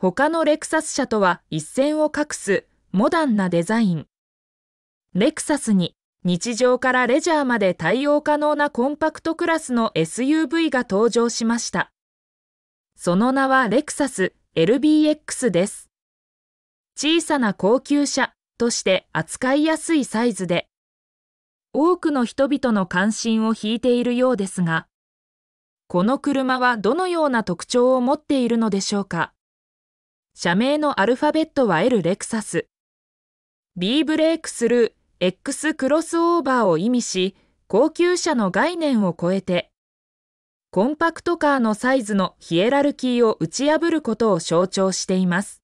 他のレクサス車とは一線を画すモダンなデザイン。レクサスに日常からレジャーまで対応可能なコンパクトクラスの SUV が登場しました。その名はレクサス LBX です。小さな高級車として扱いやすいサイズで、多くの人々の関心を引いているようですが、この車はどのような特徴を持っているのでしょうか。社名のアルファベットは L レクサス。B ブレイクスルー X クロスオーバーを意味し、高級車の概念を超えて、コンパクトカーのサイズのヒエラルキーを打ち破ることを象徴しています。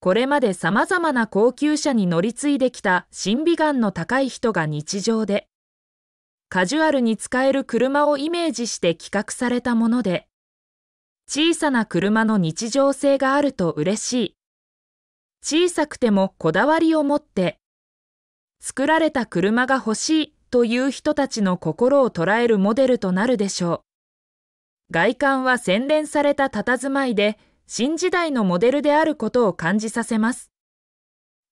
これまで様々な高級車に乗り継いできた審美眼の高い人が日常で、カジュアルに使える車をイメージして企画されたもので、小さな車の日常性があると嬉しい。小さくてもこだわりを持って、作られた車が欲しいという人たちの心を捉えるモデルとなるでしょう。外観は洗練された佇まいで、新時代のモデルであることを感じさせます。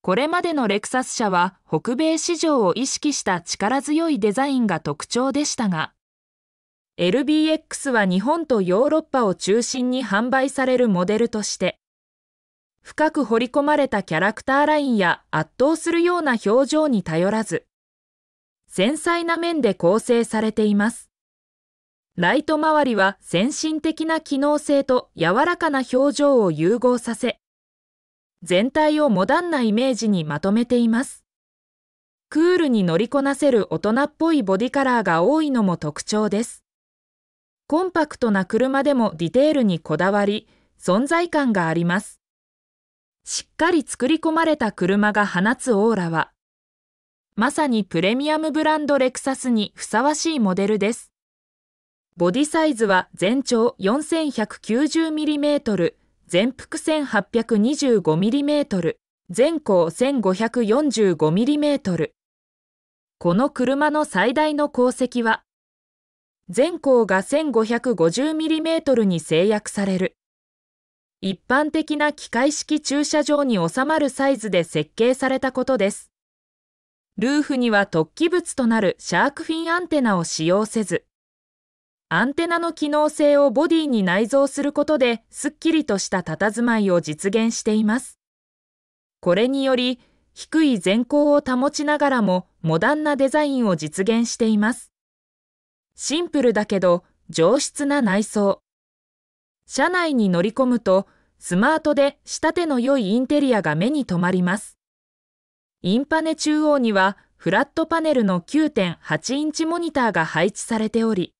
これまでのレクサス社は北米市場を意識した力強いデザインが特徴でしたが、LBX は日本とヨーロッパを中心に販売されるモデルとして、深く彫り込まれたキャラクターラインや圧倒するような表情に頼らず、繊細な面で構成されています。ライト周りは先進的な機能性と柔らかな表情を融合させ、全体をモダンなイメージにまとめています。クールに乗りこなせる大人っぽいボディカラーが多いのも特徴です。コンパクトな車でもディテールにこだわり、存在感があります。しっかり作り込まれた車が放つオーラは、まさにプレミアムブランドレクサスにふさわしいモデルです。ボディサイズは全長 4190mm、全幅 1825mm、全高 1545mm。この車の最大の功績は、全校が 1550mm に制約される。一般的な機械式駐車場に収まるサイズで設計されたことです。ルーフには突起物となるシャークフィンアンテナを使用せず、アンテナの機能性をボディに内蔵することで、すっきりとした佇まいを実現しています。これにより、低い前高を保ちながらも、モダンなデザインを実現しています。シンプルだけど上質な内装。車内に乗り込むと、スマートで仕立ての良いインテリアが目に留まります。インパネ中央には、フラットパネルの9.8インチモニターが配置されており、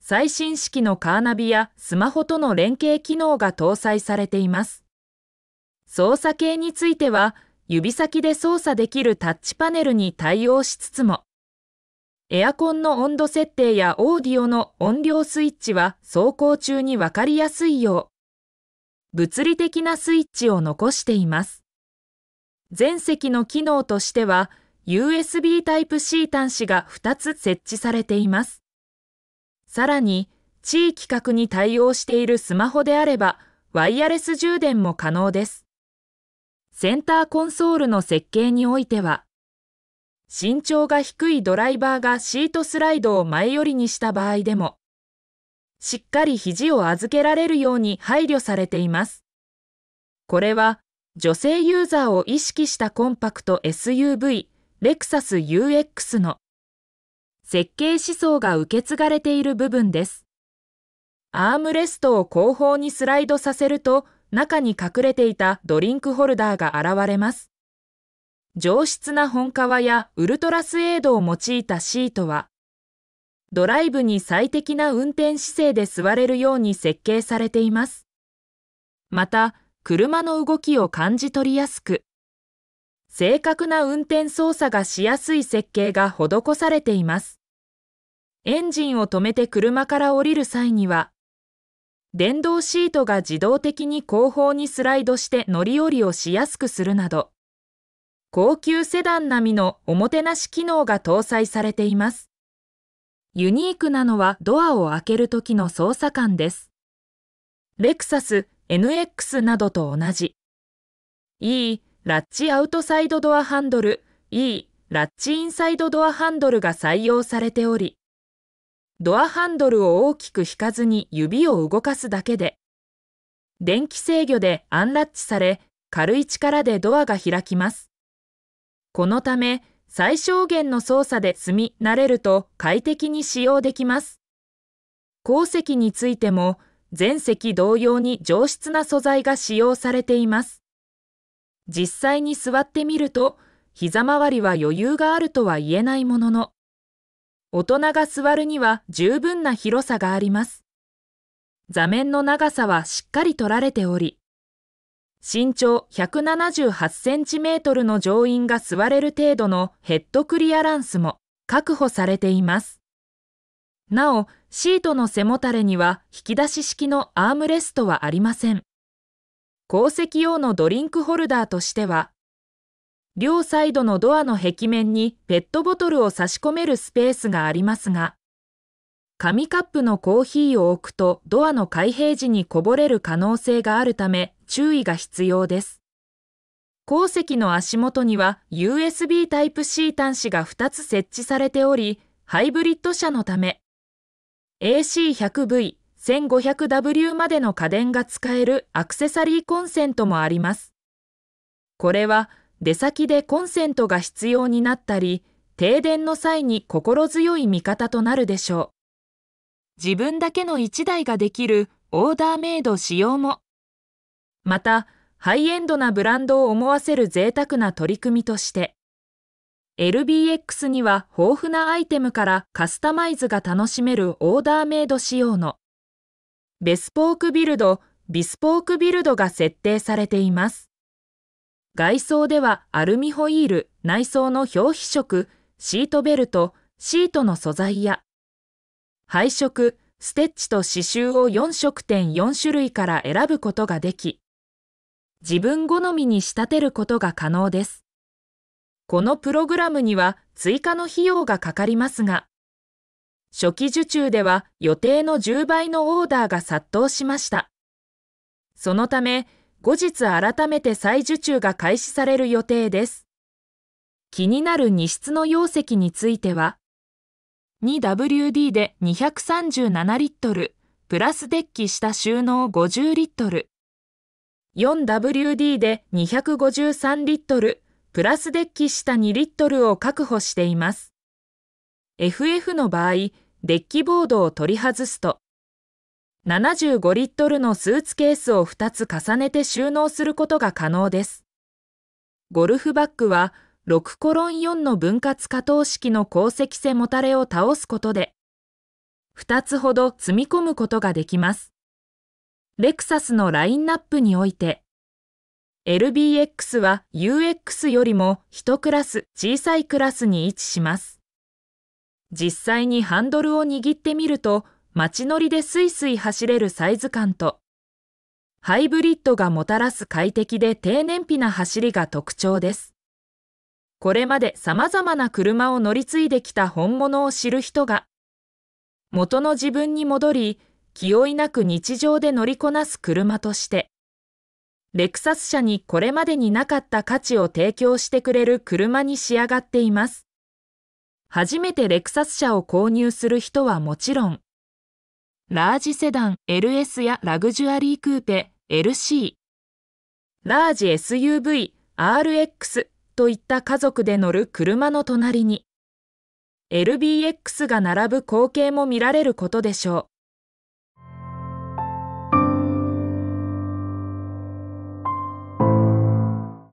最新式のカーナビやスマホとの連携機能が搭載されています。操作系については、指先で操作できるタッチパネルに対応しつつも、エアコンの温度設定やオーディオの音量スイッチは走行中にわかりやすいよう、物理的なスイッチを残しています。全席の機能としては、USB Type-C 端子が2つ設置されています。さらに、地域格に対応しているスマホであれば、ワイヤレス充電も可能です。センターコンソールの設計においては、身長が低いドライバーがシートスライドを前寄りにした場合でも、しっかり肘を預けられるように配慮されています。これは、女性ユーザーを意識したコンパクト SUV、レクサス UX の設計思想が受け継がれている部分です。アームレストを後方にスライドさせると、中に隠れていたドリンクホルダーが現れます。上質な本革やウルトラスエードを用いたシートは、ドライブに最適な運転姿勢で座れるように設計されています。また、車の動きを感じ取りやすく、正確な運転操作がしやすい設計が施されています。エンジンを止めて車から降りる際には、電動シートが自動的に後方にスライドして乗り降りをしやすくするなど、高級セダン並みのおもてなし機能が搭載されています。ユニークなのはドアを開ける時の操作感です。レクサス NX などと同じ。E、ラッチアウトサイドドアハンドル、E、ラッチインサイドドアハンドルが採用されており、ドアハンドルを大きく引かずに指を動かすだけで、電気制御でアンラッチされ、軽い力でドアが開きます。このため、最小限の操作で住み慣れると快適に使用できます。鉱石についても、全席同様に上質な素材が使用されています。実際に座ってみると、膝周りは余裕があるとは言えないものの、大人が座るには十分な広さがあります。座面の長さはしっかり取られており、身長178センチメートルの乗員が座れる程度のヘッドクリアランスも確保されています。なお、シートの背もたれには引き出し式のアームレストはありません。鉱石用のドリンクホルダーとしては、両サイドのドアの壁面にペットボトルを差し込めるスペースがありますが、紙カップのコーヒーを置くとドアの開閉時にこぼれる可能性があるため、注意が必要です。鉱石の足元には USB Type-C 端子が2つ設置されており、ハイブリッド車のため、AC100V、1500W までの家電が使えるアクセサリーコンセントもあります。これは出先でコンセントが必要になったり、停電の際に心強い味方となるでしょう。自分だけの1台ができるオーダーメイド使用もまた、ハイエンドなブランドを思わせる贅沢な取り組みとして、LBX には豊富なアイテムからカスタマイズが楽しめるオーダーメイド仕様のベスポークビルド、ビスポークビルドが設定されています。外装ではアルミホイール、内装の表皮色、シートベルト、シートの素材や、配色、ステッチと刺繍を4色点4種類から選ぶことができ、自分好みに仕立てることが可能です。このプログラムには追加の費用がかかりますが、初期受注では予定の10倍のオーダーが殺到しました。そのため、後日改めて再受注が開始される予定です。気になる荷室の容積については、2WD で237リットル、プラスデッキ下収納50リットル、4WD で253リットル、プラスデッキ下2リットルを確保しています。FF の場合、デッキボードを取り外すと、75リットルのスーツケースを2つ重ねて収納することが可能です。ゴルフバッグは、6コロン4の分割可動式の鉱石背もたれを倒すことで、2つほど積み込むことができます。レクサスのラインナップにおいて、LBX は UX よりも1クラス小さいクラスに位置します。実際にハンドルを握ってみると、街乗りでスイスイ走れるサイズ感と、ハイブリッドがもたらす快適で低燃費な走りが特徴です。これまで様々な車を乗り継いできた本物を知る人が、元の自分に戻り、気負いなく日常で乗りこなす車として、レクサス車にこれまでになかった価値を提供してくれる車に仕上がっています。初めてレクサス車を購入する人はもちろん、ラージセダン LS やラグジュアリークーペ LC、ラージ SUV RX といった家族で乗る車の隣に、LBX が並ぶ光景も見られることでしょう。